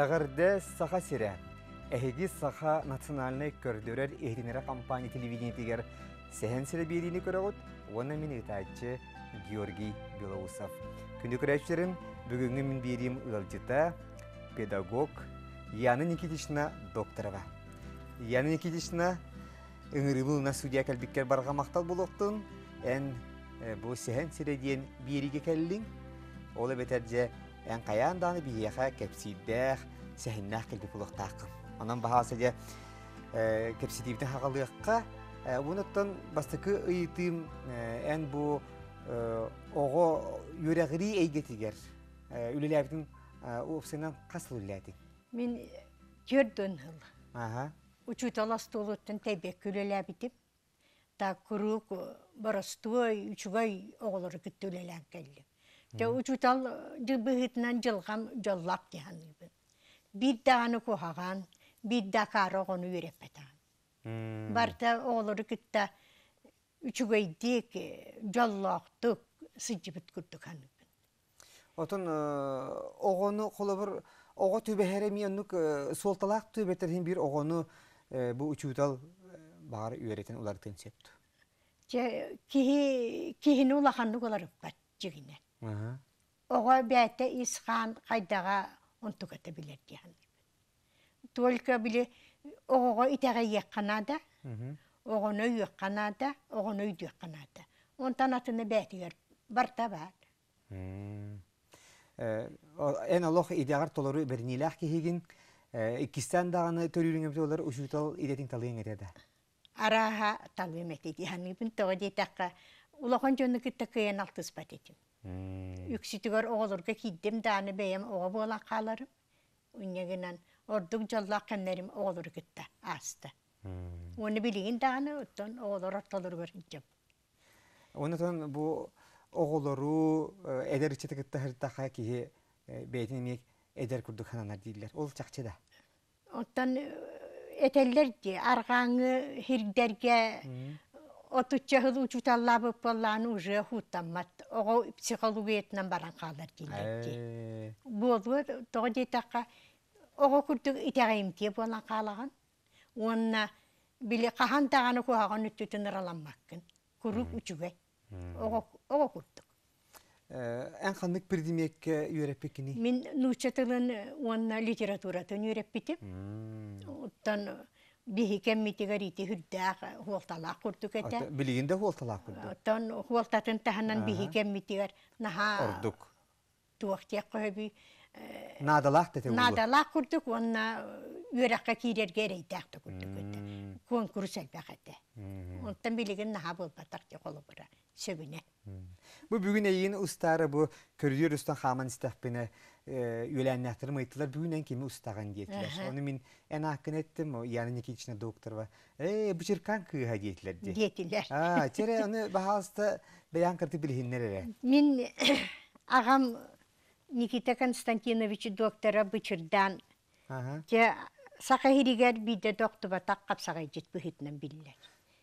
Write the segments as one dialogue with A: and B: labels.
A: Әғірді саха сире. Әхеги саха национальный көрдөрер эхринера компания телевидение тегер. Сәхен сире берейіні көрі оны мен ұтайтшы Георгий Белоусов. Күнді көрәштерін бүгінгі мен берейім ұлалжыта педагог Яна Никитична докторова. Яна Никитична үңіріміліна судия кәлбіккер барға мақтал болуқтың, ән э, бұл сәхен сире дейін береге кәлің, ол әбетәрде ән қаян даны бияға сәһиннәх келді бұлықтақым. Онан баға сәде э, кепсетивді хағалыққа, ұныттан э, бастықы ұйытым ән э, бұ оғы әйгетігер, үліләбдің ұпсынан қасыл
B: Мен ғыл. талас тәйбек та күрік биддағаныку хаган бидда кара ону үйреппетан барта оолору кытта үчүгөйдик жоллооктук сыжыбыт курдук ханыкпын
A: отун огону холобур ого түбэхере миеннук суолталаак түбетерин бир огону бу үчүтал баары үйретен улар тынсепту
B: же кихи кихини улаханнук оларыппат жигинен ого бээте исхан кайдага онтугата билет дихан. Только биле ого итаға еққанада, оғыны еққанада, оғыны еққанада. Онтан атыны бәтігер, барта бәт.
A: Ән Аллах идеғар толыры бірнеләқ кейген, икістен дағаны төрүріңім олар үшутал идетің талыйын етеді.
B: араха талымет еді, яны бін тоғы дейтаққа, ұлақан жөні күттікі ең алтыз Üksütügör oğulurga hiddem даны beyem оға бола kalarım. Ünneginen ордық jallak отуччахылуу чуталлаапыппаллаану уже хуттаммат ого психологиятынан баран хаалар киннекки э. буолуор тоҕо дейтакка ого курдук итаҕиимтие буолан хаалаган уонна били хахан тағаны куһаҕын үттүтүныраланмаккын қандық Мен биһикем митигер ити хүрдээх хуолталаах курдук эте.
A: Билигинде хуолталаах курдук.
B: Тон хуолтатын таханан биһикем митигер наха ордук. Туохтиак тете. Надалақ курдук онна курдук
A: эте.
B: Конкурс билигин наха
A: бүгін Бу ұстары эйин устары бу көрдүр устан хаман истеппине үләннәтер мәйтәләр бүгүннән кими ұстаған диетләр. Оны мен әнә акын әйттем, яны никичне доктор ва. Э, бу черкан кыга диетләр ди. Диетләр. А, оны аны баһаста бәян кырты билһиннәр.
B: Мен ағам Никита Константинович доктора бычырдан. Ага. Те сакахиригер биде доктор ва таккап сагай жит бу хитнән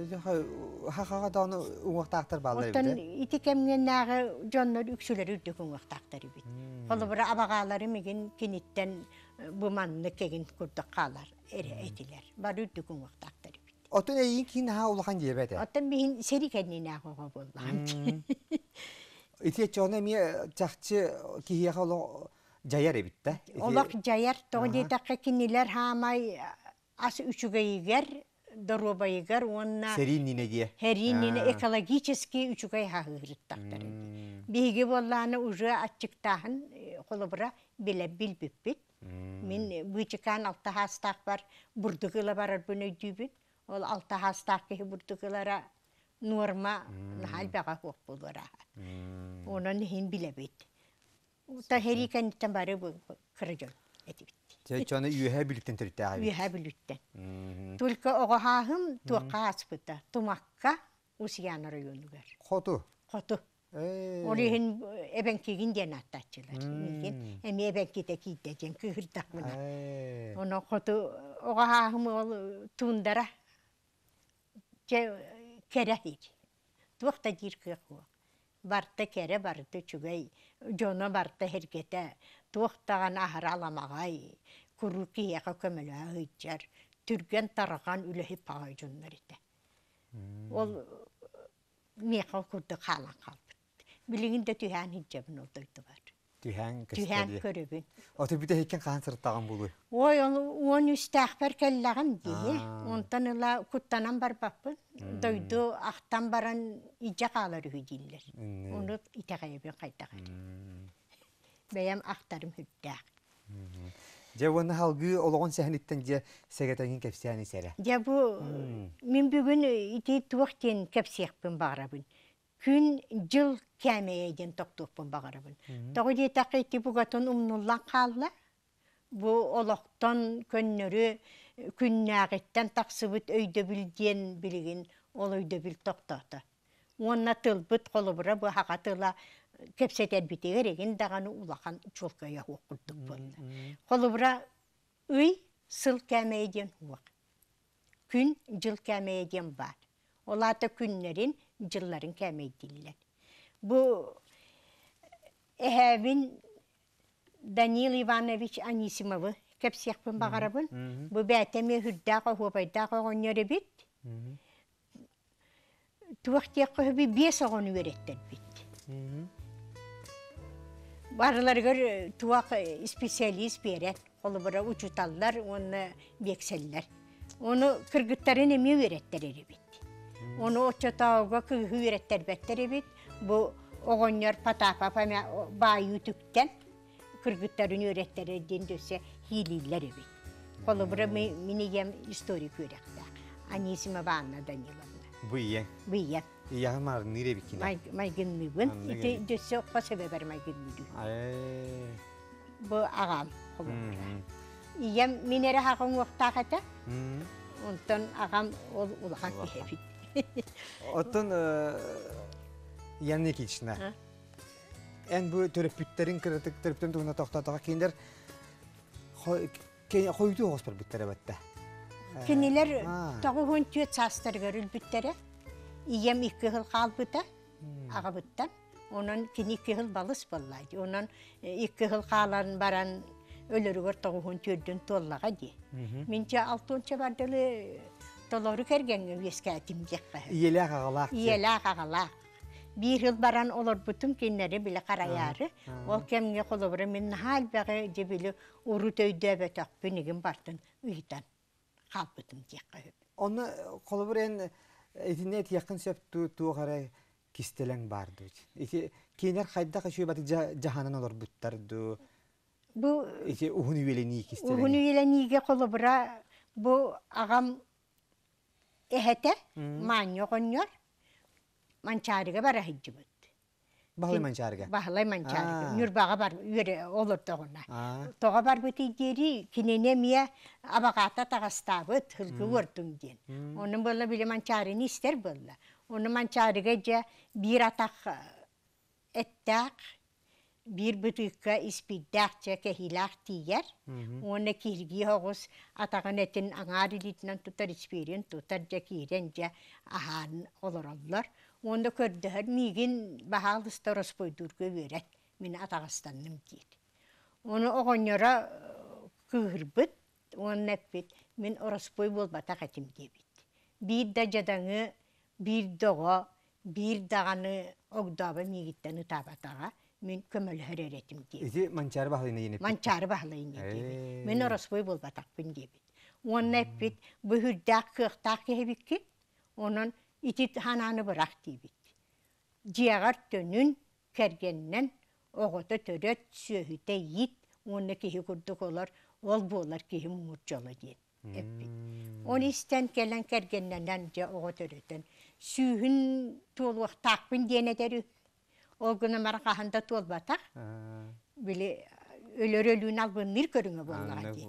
A: Хахаға даны уақтақтар балдар бит. Оттан
B: кемген нағы жоннор үксүлөр үрдүк
A: еді.
B: абағалары меген кеген көрді қалар Бар үрдүк уақтақтар
A: бит. Оттан эйин кин ха улахан жебеде.
B: Оттан нағы болған дорога егер онна
A: серининеге херинин
B: экологически үчүгай хагырыт тактар биге болланы уже атчыктахын э, холобра биле билбиппит мен бычыкан э, алта хастак бар бурдугыла барар бөнөйдүбүн ол алта хастак кеһи бурдугылара норма наалбага хуок булара онон хин билебит та хериканиттен бары кырыжон этибит
A: Чечаны үйәһә бүліктен төрттә ағай. Үйәһә бүліктен. Только
B: оғахағым туаққа аспыта. Тумаққа Усиян районугар. Хоту? Қоту. Э. Олиһин э, эбен кигин ден аттачылар. Эми эбен ките ките ден кыгырдак мына.
A: Э. Оно
B: хоту оғахағым ол туындара. Че керәһит. Туақта дир кыйқуа. барты кере барты чугай жоно барты херкете туохтаган ахыр аламагай kurukiyaka kömülä hüjjär. Türgen тараған ülehi paajunlar ite. Ol Ол kurdu kalan қалан Bilginde tühän hüjjäbin olduydu var.
A: Tühän kösteli. Tühän körübün. O tübü Жабуны халғы олығын сәхініттен же сәгетәген кәпсияны сәрі.
B: Жабу, мен бүгін э, ите туақтен кәпсияқпын бағарабын. Күн жыл кәмейден тоқтуқпын бағарабын. Тоғы де тақиты бұғатын ұмнулан қалла. Бұ олоқтан көннөрі э, күннәғеттен тақсыбыт өйді білген білген ол өйді біл тоқтаты. Онна тыл бұт қолы бұра бұ кепсетер битегер еген дағаны улахан чолка яху курдук болды. Холыбра үй сыл кәмейден уақ. Күн жыл кәмейден бар. Олаты күннерін жылларын кәмейділер. Бұ әхәбін Данил Иванович Анисимовы кепсекпін бағарабын. Бұ бәтеме хүрдағы хобайдағы ғоннері бит. Туақтияқы хүбі бес оғын өйреттен бит. Барыларғыр э, туақ э, специалист берет. Қолы бұра ұчуталлар, оны бекселлер. Оны кіргіттарын әме өреттер еребет. Оны отчатауға күгі өреттер бәттер еребет. Бұл оғоннер патапапа бай үтіктен кіргіттарын өреттер ерден дөсе хилейлер еребет. Қолы бұра мен ем историк өректі. Анисима Ванна Даниловна. Бұйе. Бұйе.
A: Iyahan mar nire bikin. Май
B: mai gün Bu ağam. Iyam хагын агам
A: яны Эн бу киндер
B: ием икки кыл каалбыта агыбыттан онон кини икки кыл балыс боллай ди онон икки кыл баран өлөрүгөр тогугун түөрдөн туоллага ди минче алтуунча бар деле толору кергенге вескеатим жакка
A: иэлак агалак
B: иэлак агалак бир кыл баран олор бутум кийинери биле караяары ол кемге колобура мен наальбагы же биле уру төйдөбөтөк бүнигим бартын ыйдан
A: калбытым жакка оны колобур эми Итинет яқын сөп туғарай кистелең бар дөт. Ике кенер хайда кашы бат жаһанын олор Бу ике уһуны велени кистелең. Уһуны
B: велениге бу ағам эһәтә маң яғаннар. Манчарыга бара
A: Бағлай манчарга. Бағлай манчарга.
B: Нүрбаға бар үйре олыр тоғына. Тоға бар бұты дері, кенене мия абағата тағастабы түлгі өрдің ден. Оның болы білеман манчарыны істер болы. Оны манчарыға жа бір атақ әттәқ, bir e, bütükka ispidakça kehilak tiyar. Hmm. Ona kirgi hoğuz atağın etin ağa dilitlen tutar ispirin жа cekiren ce ahan olur onlar. Онда көрдіғір, миген бағалысты роспойдурге берет, мен атағастанным дейді. Оны оғанера күгірбіт, оны э, әппет, мен ораспой болбата қатим дебет. Бір да жадаңы, бир доға, бир дағаны оғдабы мегіттен ұтабатаға, мен көмөл әретім дебет.
A: Изи манчары бағылайна енеп?
B: Манчары бағылайна
A: дебет. Мен
B: ораспой болбатақпын дебет. Оны әппет, бұхырдақ қықтақ кебеккен, оның итит хананы бырах тибит. Диагар төнүн кергеннен оғыты төрөт сөйте ит, оны кихи курдук олар, ол болар кихи мурчолы дейін. Оны истен келен кергеннен же оғы төрөтін. Сүйін толуақ тақпын дейін Ол күні марқағында толбатақ. Біле өлөрөлүүн албынныр көрүңө боллага ди.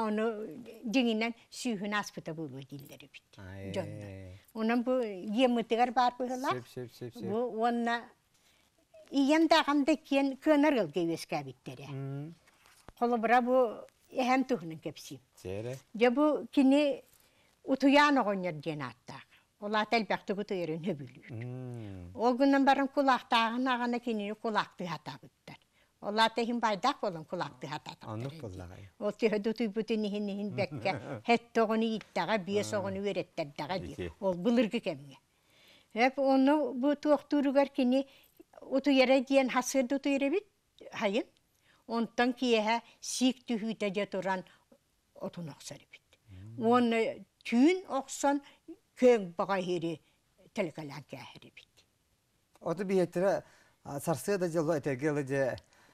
B: Оны жиңинен сүйүн аспыта болуу дилдери бит. Жонна. Онан бу емытыгар бар была. Бу онна иен даганда кен көнөргөл кебес кабиттери. Холобра бу эһен тухнын кепси. Тере. Же бу кини утуян огоньер ден аттак. Олат әлбәкті күті ерін Ол күннен барын құлақтағын ағаны кенені құлақты атабыттар. Laatehin vai dakolam kun laakti hatata.
A: Annuk pullaa.
B: Olti hödyty putin niihin niihin bekkä. Hettogoni ittaga, biesogoni yörettäddaga di. Ol bulurgi kemme. Hep onu bu tuokturugar kini On oksan köng Otu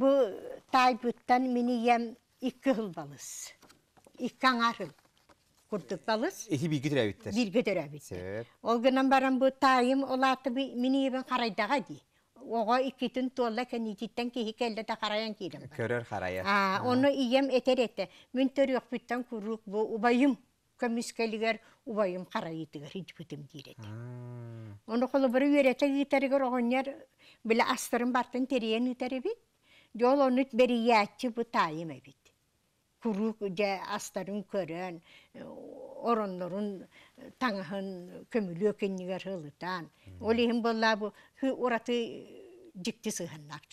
B: bu taybuttan miniyem iki hıl balız. İki anarıl kurduk balız.
A: İki e, bilgi dörebitter. Bilgi dörebitter.
B: O günden beri bu tayım olatı bir miniyem karaydağa di. Oğa iki tün tuğla kenititten ki hikayla da karayan karaya. Aa, onu iyem eter ette. yok Yolonut beriyatçı bu tayim evit. Kuruk de astarın körön, oronların tanahın kömülü ökenliğer hılıtan. Hmm. Olihim bolla bu hı uratı cikti sığınnak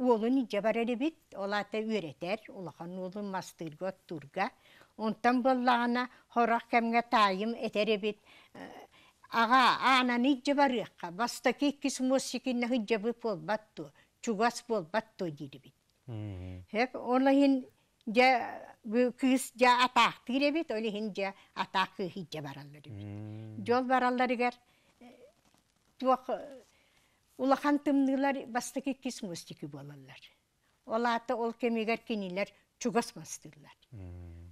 B: Уолун иджа барарыбит, олата үйретер, улахан уолун мастырга оттурга. Онтан боллағана хорах кәмге тайым этеребит. Э, Аға, анан иджа барыққа, баста кеккіс мосикинна хиджа біп ол батту, чугас бол батту дедебит. Хек, олахин жа күйіс жа атақ тиребит, олахин жа атақ күй хиджа баралларыбит. Жол баралларыгар, э, туақ улахан тымнылар бастыки кис мустики болалар. Олаты ол кемегер кинилер чугас бастырлар.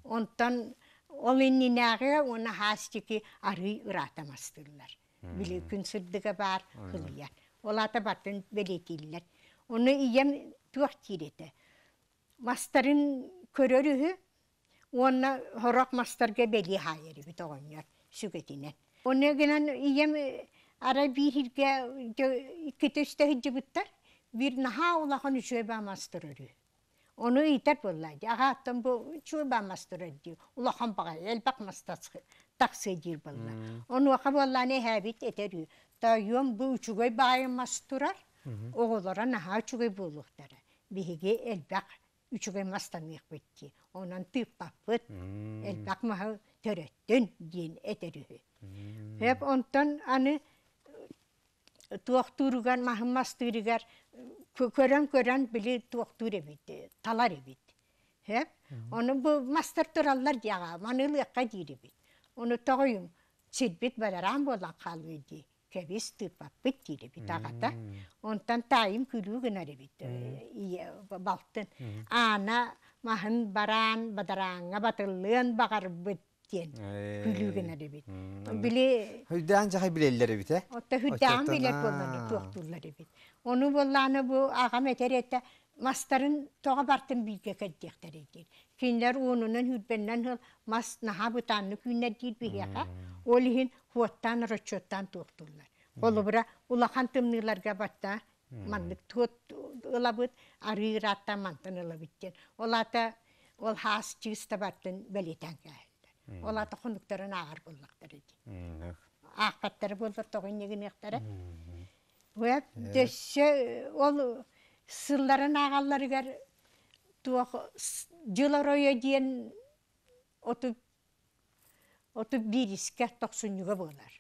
B: Онтан ол иннинағы оны хастики ары ырата бастырлар. Биле күн сүрдігі бар хылияр. Олаты бартын белетейлер. Оны ием туақ тиреті. Мастарын көрөрүхү, оны хорак мастарға бели хайыры бит оғыныр сүгетінен. Оны генен ием Ara bir hirge kütüşte cıbıttar bir naha Onu iter vallahi. Aha бу bu ди баға элбак bu çugay bağa masturar. Mhm. Oğullara Ondan туох туруган маһыммас тууригар көрөн көрөн били туох туребит э, талар эбит хэ ону бу мастер тураллар дияга манылыкка дирибит ону тогоюм сирбит баларам болан калбыди кебис тырпаппыт дирибит агата онтан тайым күлүүгүнаребит э, балтын ана маһын баран бадарааңа батыллыын багарбыт тиен. Күлүгенә дә бит.
A: Биле Хүдән җаһай билеләре бит, ә? Отта хүдән биле булмады,
B: туактуллар бит. Оны булланы бу агам әтерәттә мастарын тоға бартын бийге кәддектер екен. Кинлер онунын хүдбеннен хыл мас наха бутанны күннәр дейд бейеға, ол ихин хуаттан, рочоттан тоқтулар. Олы бұра улахан тымныларға батта, манлык туот ылабыт, ары ираттан мантын ылабыттен. Олата ол хас чиста бартын бәлетен олаты құндықтарын ағар боллақтар
A: еді
B: ақпаттары болдыр тоғын еген ақтары дөші, ол сылларын ағалары егер туақ жыларойы дейін отып отып бириске тоқсынюға болар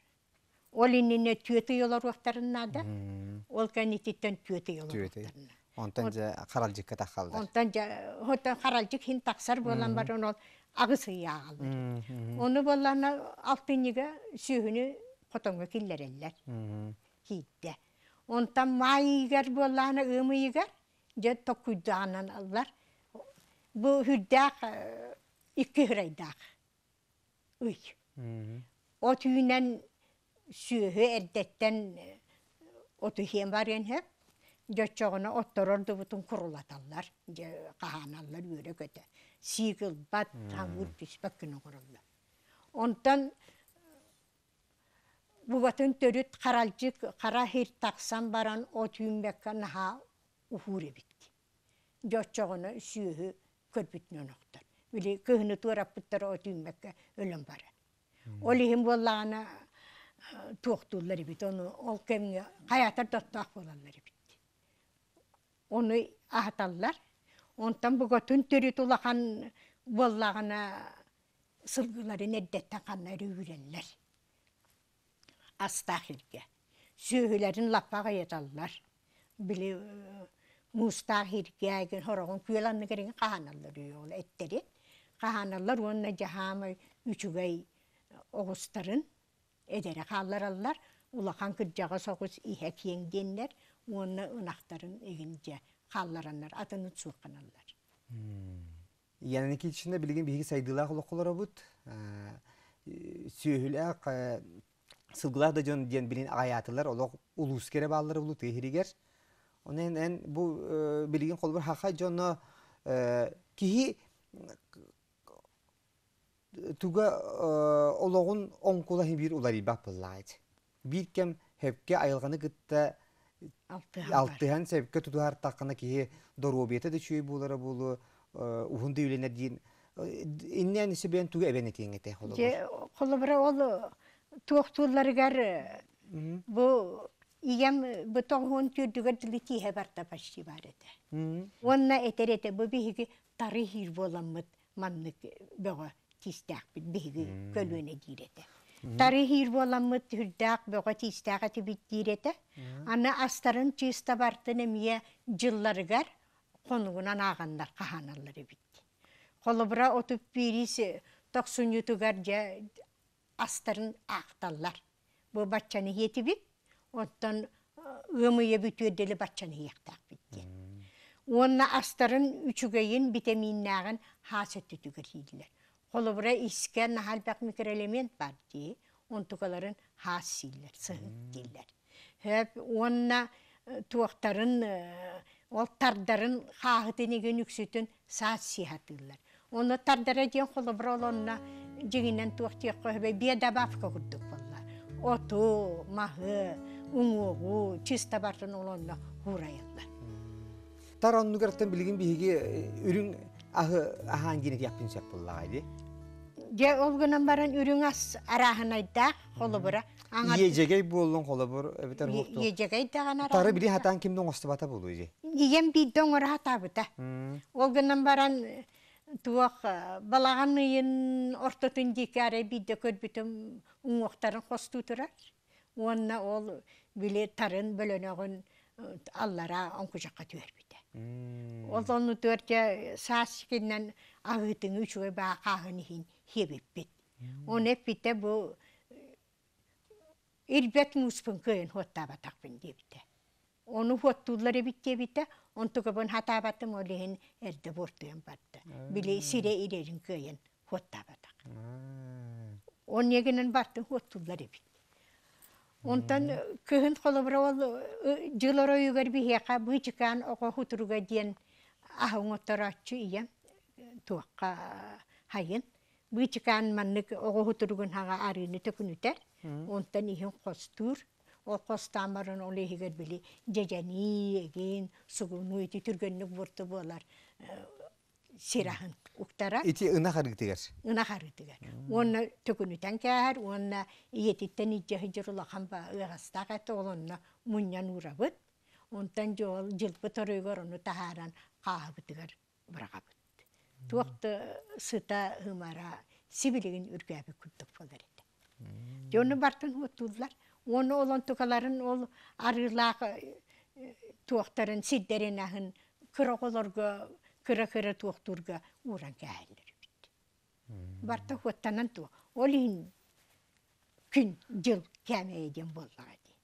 B: ол инене түйеті елар уақтарына да ол кәнететтен түйеті елар
A: уақтарына онтан жа қаралжық қаралжикке тақалдар
B: онтан жа қаралжық хин тақсар болан бар ол ағысы яғалды. Оны боллана алтынныга сүйіні қотонға киллереллер. Хитте. Онтан майыгар боллана ымыйгар Бу хүддак икки Уй. Отүйнен сүйү эрдеттен оту Göççoğuna ottoror dıvıtın kurulatallar. Kahanallar böyle kötü. Sigil bat, hangur hmm. pisbek günü kurullar. бар e, bu batın Onu ahtallar. Ondan bu götün törü tulakan vallağına sılgıları neddette kanları yürürler. Astahirge. Söğülerin lapağı yatallar. Bile mustahirge gün horogun küyalanını gerin kahanallar yol etleri. Kahanallar onunla cehama üçügey e, oğustarın edere kallarallar. Ulakan kırcağı soğuz ihek yengenler. оны ынақтарын егінде қаллараннар атаны түсуқаналар.
A: Яны кетішінде білген бігі сайдылақ ұлыққылары бұд, э, сөйіләк э, сылғылақ да жон ден білін аятылар олық ұлыс кере баллары бұлы тегерігер. Оның ән бұл э, білген қолбыр хақа жоны кихи туга олоғын оңқула бір ұлар ибақ бұллайды. Бір кем хөпке айылғаны күтті Алты һән сәбәпкә тудылар таҡына киһи дору обеты э, да чуй булыра булу, уһунды үлене дин. Э, Иннән исе белән туга әбәне Ке
B: холыбыра ол туқтулар бу иген бу тоғын түрдүгер тілі тиһе бар да башты бар әтә. әтер әтә бу биһиге тарихир боламыт маннык бәгә тистәк бит биһиге көлөне дир тарихир боламыт боламмыт хүрдәк бөгө тистәгә тибит дирете. Аны астарын чиста бартын эмие жылларыгар конугунан агандар каханаллар бит. Колобра отып бирисе э, токсун ютугар же астарын акталлар. Бу батчаны етибит. Оттан э, өмөйе деле батчаны яктак бит. Онна астарын үчүгөйүн витаминнагын хасет түтүгөр холобура искен нахалбак микроэлемент бар дии онтукаларын хас сииллер сыһын дииллер хөп уонна туохтарын ол тардарын хаахытынеген үксүтүн саат сиһатыыллар оны тардара диэн холобура олонна жигинен туохтиохкохбе биедабавка курдук болла оту махы уңугу чиста бартын олонна хуурайыллар
A: тар оннугартан билигин биһиги үрүң аһы аһаангинек яппын сеп буллагайды
B: Я олгынан баран үрүң ас арахынайда холобура.
A: Ежегей болдың холобур, әбітер хоқту. Ежегей
B: таған арахын. Тары біле
A: хатан кімдің остыбата болу еже?
B: Еген биддон ора хатабыта. Олгынан баран туақ балаған ұйын ортотын декәрі бидді көрбітім ұңоқтарын қосту тұрар. Онна ол біле тарын бөлінеғын аллара оңқұжаққа түвербіті. Ол оны төрте сас кеннен ағытың үшуі баа қағын hiebipit. On eppite bu e, irbet muspun köyün ол бычыкан маннык огоо турган хага арыны төкүнүтэ онтан ихин костур о костамарын оле хигер били жежени эген сугуну ити түргөннүк борту болар сирахын уктара ити ына хары дигер ына хары дигер он төкүнү танкар он ити тени жежирла хамба ыгаста кайта олон муннан урабыт онтан жол жылпы торойгор ону таһаран каабыт дигер бурагабыт Туақты сыта хымара сибилигин үргәбе күттүк болар еді. Жоны бартын хуттулар. Оны олон тукаларын ол арғылағы э, туақтарын сиддерин ахын кыроголорго кыра-кыра туохтурга уран кәһәлләр бит. Барта хуттанан ту. Ол ин күн жыл кәмәйден болар иде.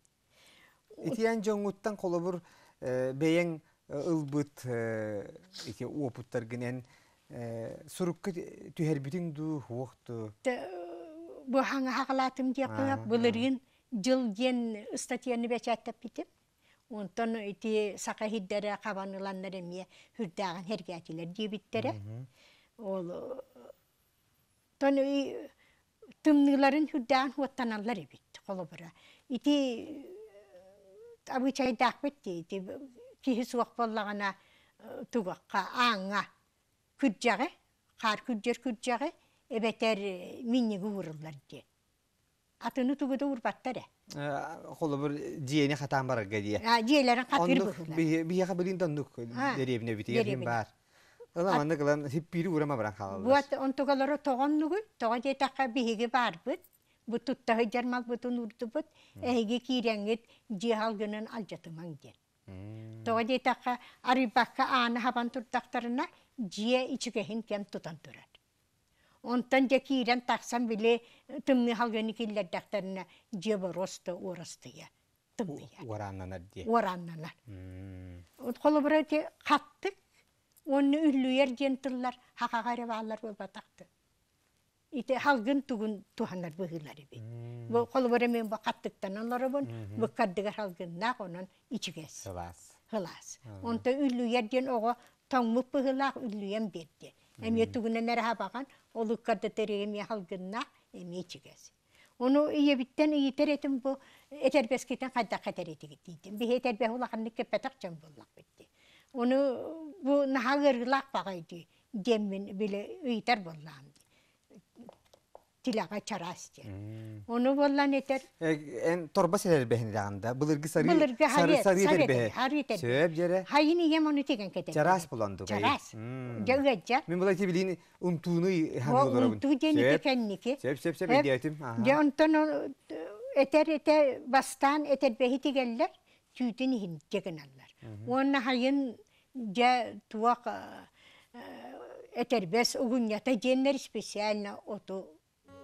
A: Итиян жоңуттан колобур э, бейен э, ылбыт эки опуттар Э, сурукка түһәрбитиң ду хуокту.
B: Бу хаңа хағалатым дияқыяқ бұлырын жыл ден статьяны бәчәттіп бітіп. Онтон ити сақахиддері қабаныланнары ме хүрдағын хергәтілер дебіттері. Ол тон тымныларын хүрдағын хуаттаналар ебіт қолы бұра. Ити абычайдақ бітті, ити кихі суақ боллағана э, туғаққа, аңа, күрджағы, қар күрджер күрджағы, әбәтер минне күрылдар де. Атыны түгіді ұрбаттар ә.
A: Қолы бір диені қатан бар ғадия. Диелерін қатыр бұғылар. Бияға білін дондық деребіне бітеген бар. Ыламанды кылан хиппири урама баран халалар. Буат
B: онтогалары тоған нүгү, тоға жетаққа биһиги барбыт. Бу тутта хыжармал бутун урдубут, эһиги киреңит жиһал гынан алжатымаң дер. Тоға жетаққа арибакка аны хабан турдактарына jie ichike hin Онтан да кирен тақсам біле тымны росты
A: орыстыя. те қаттық,
B: оны үрлүйер ден тұрлар, хақағары Ите халгын түгін мен қаттықтан алары тоңмук быһылаах үллүйэн берди. Эмиэ тугунэнэрэ хабаган олуккарда терегемиэ халгыннаах эмиэ чигес. Ону ийэбиттен ийтеретим бу этербескитен хайдах этеретигитиитин. Бихи этербе хулаханнык кеппетахчан буллах битти. Ону бу нахагырылаах багайды деммин биле ыйтар буллаам тилага чарасти. Оны боллан этер.
A: Эн торба селер бехни дагында. Былыргы сары сары сары этер бе. Сөп жере.
B: Хайын ием оны теген кете. Чарас
A: буланды. Чарас.
B: Жагача. Мен
A: булай тибилин умтууну ханы олорабын. Умтуу жени
B: кекенники. Сөп сөп сөп диятим. Же онтон этер этер бастан этер бехи тигеллер. Түйтін хин жеген аллар. Оны хайын же туак этербес угуньята дженнер специально оту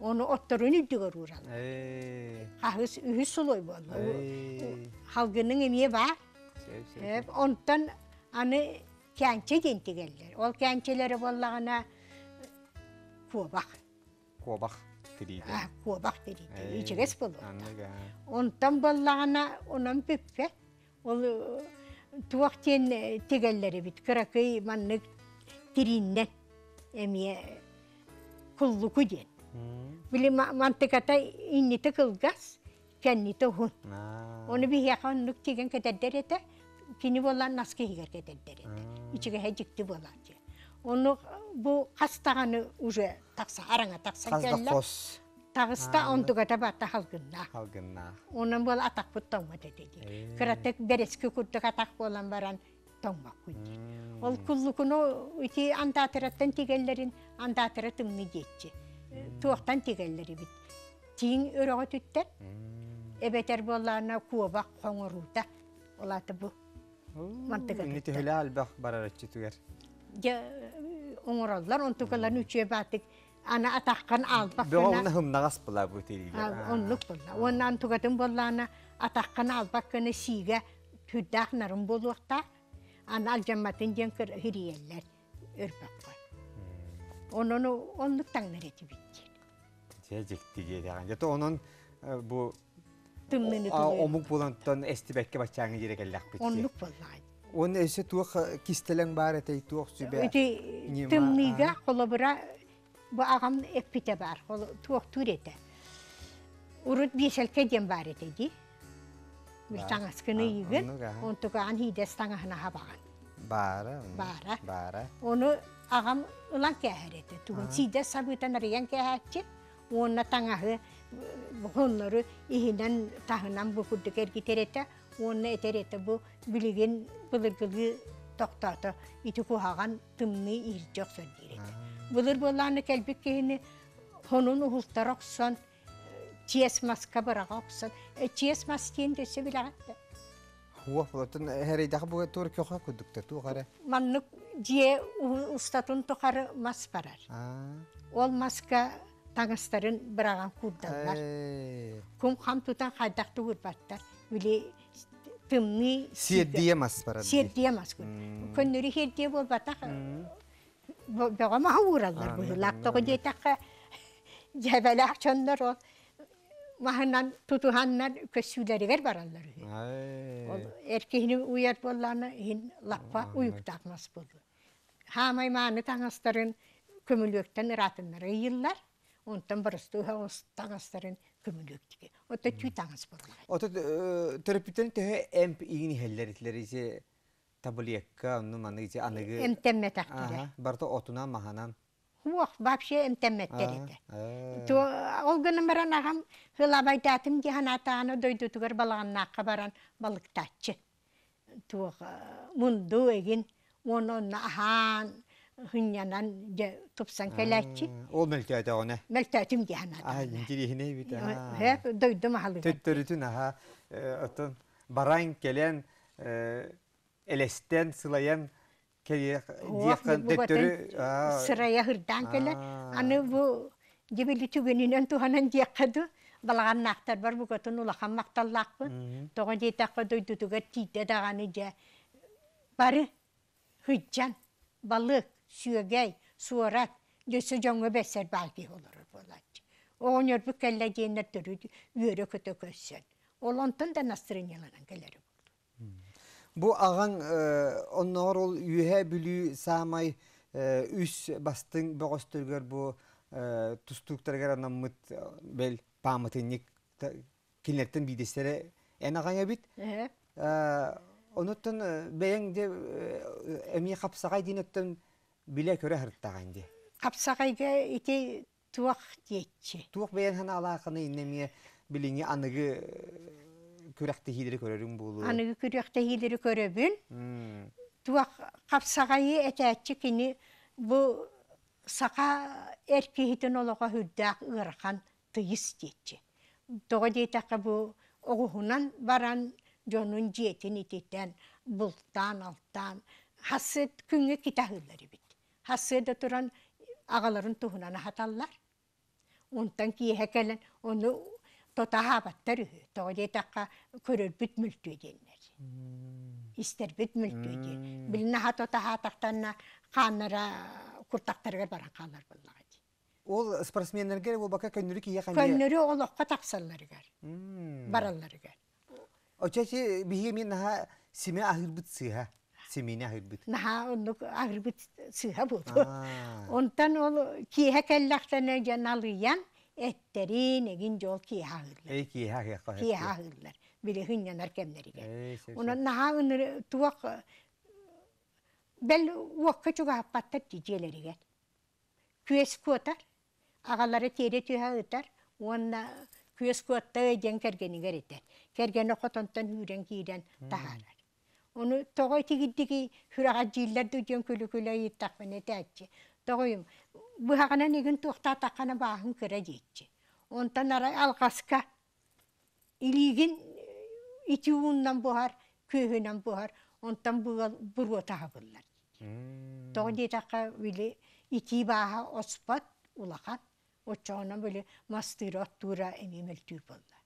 B: Onu otlarını dövürürəm. Ha, hüs, hüs olay bol. Havgının emiye var. Hep ondan anı kentçe genti geldiler. O kentçeleri bollağına kuobak.
A: Kuobak dediydi. Ha, kuobak dediydi. İçeriz bulundu.
B: Ondan bollağına onun büppe. O tuvaktien tigelleri bit. Kırakayı manlık dirinle emiye kulluku diyen. Bili mantıkata innite kılgaz, kendite hun. Onu bir yakan nuk çigen kededderete, kini bolan naske higer kededderete. İçige hecikti bolanca. Onu bu hastağını uje taksa, harana taksa geldi. Kazdakos. Tağısta ondugada batta halgınna. Halgınna. Onun bol atak bu tonma dedi. Kıratık bereski kurduk Ол туақтан тегеллер бит. Тиін өріғы түттер. Эбетер болларына куабақ қоңырута. Олаты бұ.
A: Мантыға түттер. Неті хөлі албақ барар түгер?
B: Оңыраллар, онтығаларын Ана атаққан албақ. Бұл оны
A: ғымнағас бұла
B: Ана
A: те жектиге деген жето онон бу омук булантан эстибекке бачаңы жерегеллак бит
B: боллай
A: он эсе туох кистелең бар этей туох сүбе
B: тымныйга холобура бу агам эппите бар туох турете урут биешелке дем бар этеди
A: таңаскыны ийгин баара баара баара
B: ону агам ылан тугун сийде уонна таҥаһы хоннору иһинен таһынан букурдук эргитерете уонна этерете бу билигин былыргылыы тоқтаты ити кухаган тымны иржок сөддирет былыр боллааны келбик кихини хонун ухултар оксон чиэс маска барага оксон чиэс мас тиен дөсө билаатта
A: Уах, болатын әрейдақ бұға тұр көқа күдікті тұр қары?
B: Маннық жие ұстатын тұқары мас барар. Ол маска таңыстарын бір аған курдалар. Ком хам тутан хайдақты урбаттар. Үлі тымны... Сердие мас барады. Сердие мас күн. Көннері хердие бол батақ. Беға маға уралар бұл. Лақтығы дейтаққа э, жәбәләқ чондар ол. Мағынан тұтуғаннан көссүйлерігер баралар. Ол әркейіні ұйар болланы, хин лаппа ұйықтақмас болды. Хамайманы таңыстарын көмілөктен ұратынлары иыллар онтан барастыыха таңастарын көмүлөктиге отто түй таңас болла
A: ото төрөпүтөн төһө эмп иин хеллер итлер исе таблетка ну маны исе аныгы эмтемме тактыра барта отуна маханан
B: Уох, вообще эмтемметтерите. То ол гынын баран агам хылабайтатым дихан атааны дойдутугар балаганнаакка баран балыктатчы. Туох мунду эгин, онон ахан, хыннянан же тупсан келәчи.
A: Ол мөлтәте оны.
B: Мөлтәтим дияна.
A: А, интересне бит.
B: Хәп дойдым халы.
A: Төттөрүтүн аха, отон баран келен элестен сылаян келе диякан төттөрү. Сырая
B: хырдан келе. Аны бу дебели түгенинен туханан дияккады. Балаган нактар бар бу көтөн хам макталлакпы. Тогон жетакка дойдутуга тите даганы же. Бары хыджан балык syögäi, суарат, dösü jonga beser balki olur болады. Оған өрбі bu kelle giyinler dörü, yürü kötü kössün. да da nasırın yalan geleri
A: Бұ ağan e, onlar ol yühe bülü samay e, биле көрө хырттаган ди капсагайга ити туох диэтчи туох бэйен хана алаакыны иннемие анығы аныгы күрэхте хилери көрөрүн булу аныгы
B: күрэхте хилери капсагайы этээччи кини бу сака олого того бу баран жонун жиэтин ититен алтан хасыт хасыда туран ағаларын туһунана хаталлар онтан киэһэ кэлэн ону тотахабаттар үһү тоодитакка көрөрбүт мүлтүү диэннер истербит мүлтүү диэн билинаха тотахатахтанна кааннара куртактарга баран каалар буллага ди
A: ол спортсмендерге ол бака көннөрү кие көннөрү
B: олокко таксаларыгар бараларыгар
A: очачи биһиге мин наха семя ахырбыт сыыха Семейный
B: Наха, Онтан ол киэхэ кэллахтана жаналыйян, жол киэхэ агырлар.
A: Эй, киэхэ агырлар. Киэхэ
B: агырлар. Биле хыннянар кемнериге. Онан наха ыныр туак, уаққа чуга тижелериге. Күэс куатар, агалары тере ытар, күэс куатта Оны уну тогойтигиддики хурагажииллардуджиум кулукулайиттарпана таатчи тогуйум быхагана нигин туохтаатаккана бааһын кыражиитчи онтан ара алгаска илигин итиууннан буһар кыыһынан буһар онтан быал буруотаһа буллар тогодиитакка били ити бааһа оспат улахан оччоонан били мастыроттуура эмимелтүү болла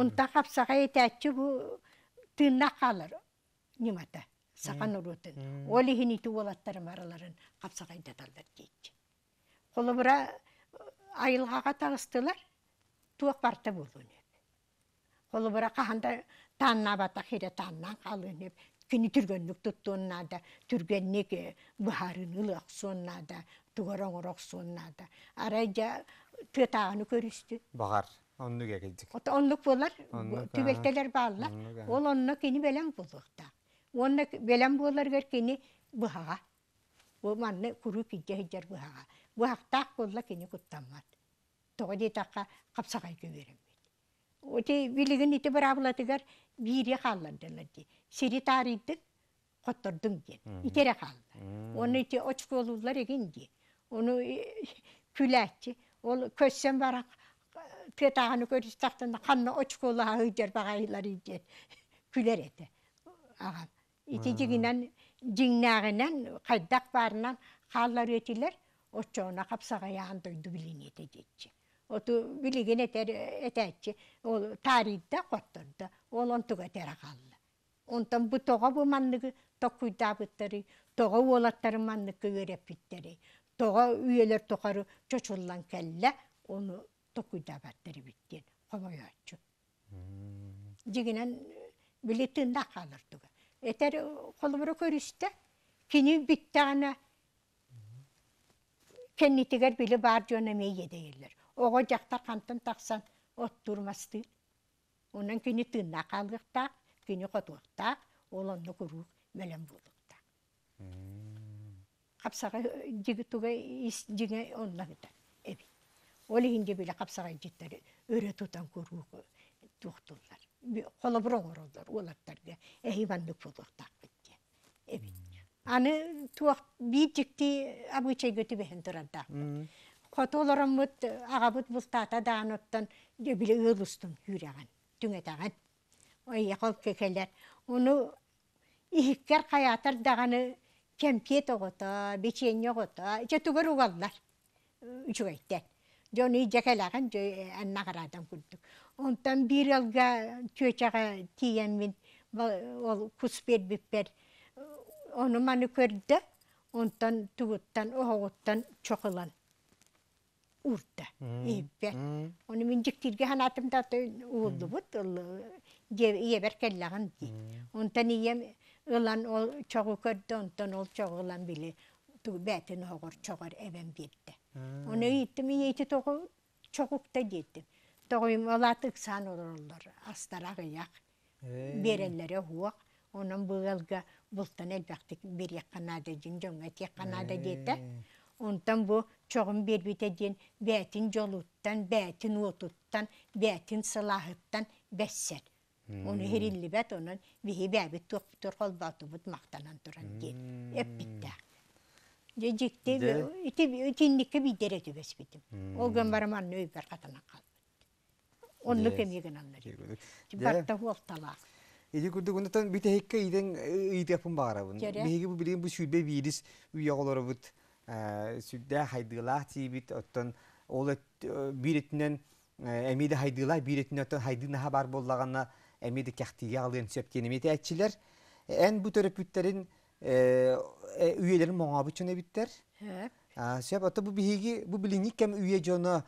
B: онта капсака этаатчы бу тыыннак қалыр немата саған урутын ол ихини туолаттарым араларын капсакайдаталдар дейт колобура айылгага тагыстылар туак барта болунеп колобура каханда тааннаабата хире тааннаан калынеп кини түргөннүк туттууннаада түргенник быхарын ылыаксууннаада тугороңороксууннаада арайжа тыатаагыны көрүстү
A: багар оннук экилдик
B: оннук болар түбелтелер бааллар ол онно кини белем булуктаак оны белем боларгар кини быхаға. Ол манны күрү кидде хиджар быхаға. Быхақтақ болла кини куттаммат. Тоға дейтаққа қапсағай көберем. Оте билигин ити бір абылатыгар бире қаллардылар ди. Сири тариддік қоттырдың ген. Итере қалды. Оны ити оч олулар еген ди. Оны күләтчі. Ол көссен барақ тетағаны көрістақтан қанна очко олаға үйдер бағайлар үйдер. Күлер еді. Ағам итижигинан жиңнаагынан хайдак баарынан хааллар үетилер оччоона капсагаяан дойду билини этежечи оту билигин этер этечи ол тааридда котторда ол онтуга этера калла онтон бу тога бу манныгы токуйдаабыттары тога уолаттары манныкы өреппиттери тога үйелер токару чочуллан келле ону токуйдаабаттары биттен комоячу жигинен били тында калырдуга Этер қолымыры көрісті. Кені бітті ана кеннетігер білі бар жөне мей едейілдер. Оға жақтар қамтын тақсан от тұрмасты. Онын кені түнна қалғықта, кені қотуықта, олынды күрух мәлім болықта. Қапсаға жігі түге жіңе онлағыда. Әбі. Олығынды білі қапсаға жеттері үрі тұтан күрух тұқтылар холобурон оролдор уолаттарга эхиванны кулуктааккытти эбит аны туох биитчикти абычайгөтү бэхен турардаак хотолороммут агабыт бултаата даanoттон биле ыылустун хүрэган түңэтаган ойякол кекелер уну ихиккер каятар даганы кемпиет огото биченье огото иче тугер угаллар үчүгәйттән жөн ижекеләгән э, аннағарадан күрдік онтан бир алга тетяга тиен мен ол кус бербиппер оны маны көрді онтан туыттан оғоттан чоқылан урта иппер оны мен жиктирге ханатымда уулду ол ебер келлаган ди онтан ием ылан ол чогу көрдү онтан ол чогу ылан били ту бэтин огор чогор эбен бирди оны иттим ити тогу чогукта дедим Doğum olatık san olurlar. Astarağı yak. Berellere huak. Onun bığılga bultan elbaktik bir yakkanada cin, cömet yakkanada dete. Ondan bu çoğun bir bitedin din betin coluttan, betin otuttan, betin sılahıttan besser.
A: Onu hirilli
B: bet onun vihi bebit tuktur kol batubut maktanan duran din. Hep bitti. Cecikti, itinlikki bir dere tübes bitim. O gün baramanlı öber katana kaldı.
A: Онны кем еген аллар. Чипатта хуалтала. Иди күрдік, онытан біте хекке иден э, иди апын бағара бұн. Бігі бұ білген бұ сүйбе вирус үйе қолары бұд э, сүйбе хайдығылақ тей біт, оттан ол э, біретінен әмейді хайдығылақ, біретінен оттан хайдығынаға бар боллағанна әмейді кәқтеге алыған сөпкені мейді әтчілер. Ән бұ төріп біттерін үйелерін моңа бұт жөне біттер. Сөп, отта бұ бігі бұ білінік кәм үйе жөні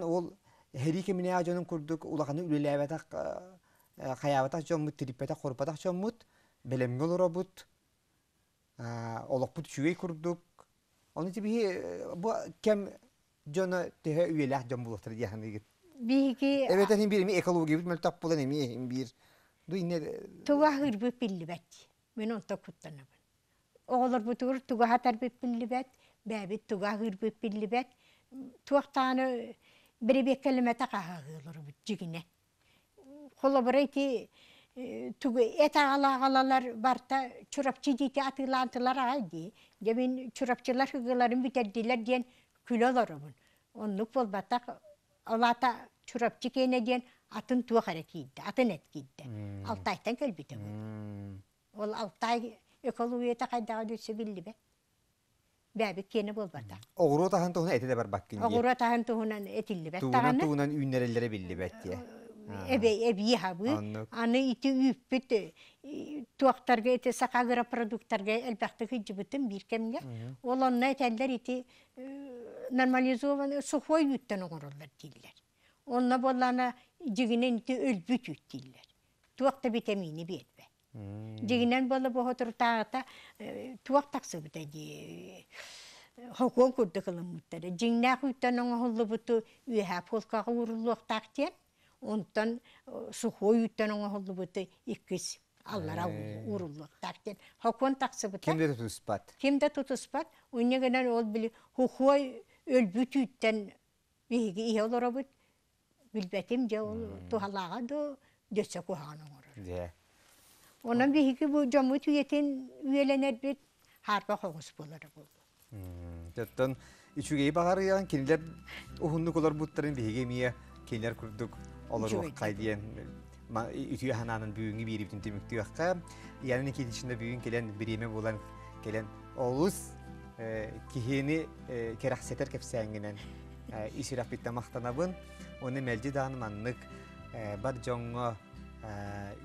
A: ол Heri kimine ajonun kurduk ulaqanı ülelebetaq qayabataq e, e, jomut tiripetaq qorpataq jomut e, kurduk. bu kem jona tehe jom
B: Bihiki Evet bir bir kelime takaha olur cigine. Kola bırak ki e, tugu et ağla ağlalar barta çorapçı dike atılantılar aydi. Demin çorapçılar hıgıların diye diyen bun. Onluk bol bata alata çorapçı kene diye? atın tuğ harekiydi,
A: atın etkiydi. Hmm. Altay'tan kelbite bu. Hmm.
B: Ol Altay ekolojiye takaydağı düşse bildi be. бәбі кені бол бата.
A: Оғыру таһан тұғына әті де бар баққын. Оғыру
B: таһан тұғынан әтілі бәт тағаны. Туғынан туғынан
A: үйнерелері білді бәтте. Әбе, әбе хабы.
B: Аны иті үйіппіт туақтарға, әті сақағыра продукттарға әлбәқті күджі бүтін бір кемге. Ол онына әтәлдер иті нормализован сухой үйттен оғырылар дейілер. Онына болана жігінен иті өлбіт үйт дейілер. Туақта витамини бет. Дегенен болы бұғытыр тағыта туақ тақсы бұта де. Хокуон күрді қылым мұттары. Дегенен құйттан оңа құлы бұты үйәп қолқағы ұрылуақ тақтен, онтан сұхой үйттан оңа құлы бұты иккіз аллара ұрылуақ тақтен. Хокуон тақсы бұта.
A: Кімде тұтыспат?
B: Кімде тұтыспат? Өнегенен ол білі хухой өлбүт үйттен бейгі ие олара бұт. Білбәтім де ол тұхалаға да дөсі құхағының ұрыр. Onun bir hiki bu cömüt üyetin üyelenir bir harba hoğuz bulur bu. Hmm,
A: Jattan içügeyi bakar yan kiniler uhunluk olar butların bir higemiye kiniler kurduk olur vak kaydiyen ütüye hananın büyüğünü bir bütün tümük tüyakka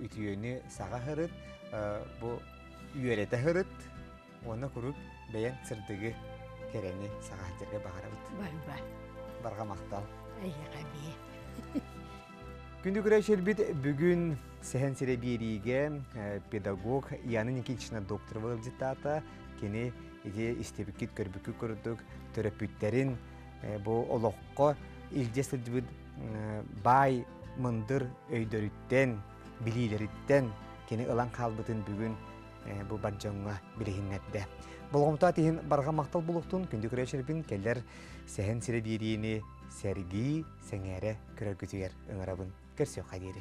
A: үтүйөні саға хырыт, бұ үйереті хырыт, оны күріп бәйін сырдығы керені саға хатырға бағарабыт. Бай-бай. Барға мақтал.
B: Айыға бе.
A: Күнді күрәшер бит бүгін сәхән сірі педагог Яны Никитична доктор болып дитата, кені иде истебікет көрбікі көрдік, бу олокко олыққы илдесірдібіт бай мындыр өйдөрүттен, билилериттен кені ылан қалбытын бүгін э, бұл банчаңға білігіннәтті. Болғымта тиін барға мақтал бұлықтың күнді күрешірбін келер сәхін сиребирини серги сәргі сәңәрі күрер күтігер